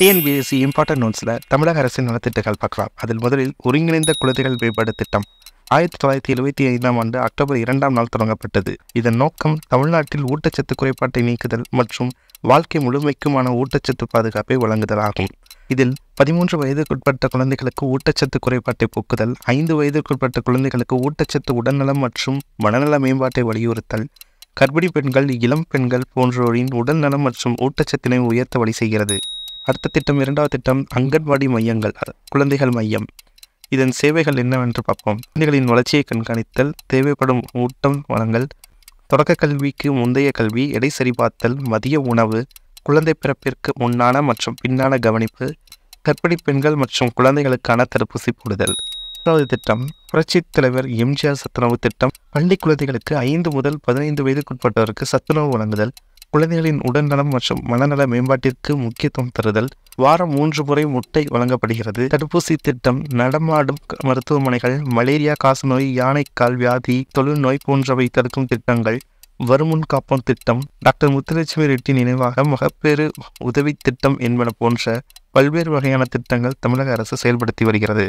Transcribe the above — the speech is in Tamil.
டிஎன்பிஎஸ்சி இம்பார்ட்டன்ட் நோட்ஸில் தமிழக அரசின் நலத்திட்டங்கள் பார்க்கலாம் அதில் முதலில் ஒருங்கிணைந்த குழந்தைகள் மேம்பாடு திட்டம் ஆயிரத்தி தொள்ளாயிரத்தி எழுபத்தி ஐந்தாம் ஆண்டு அக்டோபர் இரண்டாம் நாள் தொடங்கப்பட்டது இதன் நோக்கம் தமிழ்நாட்டில் ஊட்டச்சத்து குறைபாட்டை நீக்குதல் மற்றும் வாழ்க்கை முழுமைக்குமான ஊட்டச்சத்து பாதுகாப்பை வழங்குதல் ஆகும் இதில் பதிமூன்று வயதுக்குட்பட்ட குழந்தைகளுக்கு ஊட்டச்சத்து குறைபாட்டை போக்குதல் ஐந்து வயதுக்குட்பட்ட குழந்தைகளுக்கு ஊட்டச்சத்து உடல்நலம் மற்றும் மனநல மேம்பாட்டை வலியுறுத்தல் கர்ப்பிணி பெண்கள் இளம் பெண்கள் போன்றோரின் உடல்நலம் மற்றும் ஊட்டச்சத்தினை உயர்த்த வழி செய்கிறது அடுத்த திட்டம் இரண்டாவது திட்டம் அங்கன்வாடி மையங்கள் குழந்தைகள் மையம் இதன் சேவைகள் என்னவென்று பார்ப்போம் குழந்தைகளின் வளர்ச்சியை கண்காணித்தல் தேவைப்படும் ஊட்டம் வளங்கள் தொடக்க கல்விக்கு முந்தைய கல்வி எடை சரிபார்த்தல் மதிய உணவு குழந்தை பிறப்பிற்கு முன்னான மற்றும் பின்னான கவனிப்பு கர்ப்பிணி பெண்கள் மற்றும் குழந்தைகளுக்கான தடுப்பூசி போடுதல் மூன்றாவது திட்டம் புரட்சித் தலைவர் எம்ஜிஆர் சத்துணவு திட்டம் பள்ளி குழந்தைகளுக்கு ஐந்து முதல் பதினைந்து வயதுக்குட்பட்டோருக்கு சத்துணவு வழங்குதல் குழந்தைகளின் உடல்நலம் மற்றும் மனநல மேம்பாட்டிற்கு முக்கியத்துவம் தருதல் வாரம் மூன்று முறை முட்டை வழங்கப்படுகிறது தடுப்பூசி திட்டம் நடமாடும் மருத்துவமனைகள் மலேரியா காசநோய் யானைக்கால் வியாதி தொழுநோய் போன்றவை தடுக்கும் திட்டங்கள் வருமுன் காப்போம் திட்டம் டாக்டர் முத்துலட்சுமி ரெட்டி நினைவாக மகப்பேறு உதவி திட்டம் என்பன போன்ற பல்வேறு வகையான திட்டங்கள் தமிழக அரசு செயல்படுத்தி வருகிறது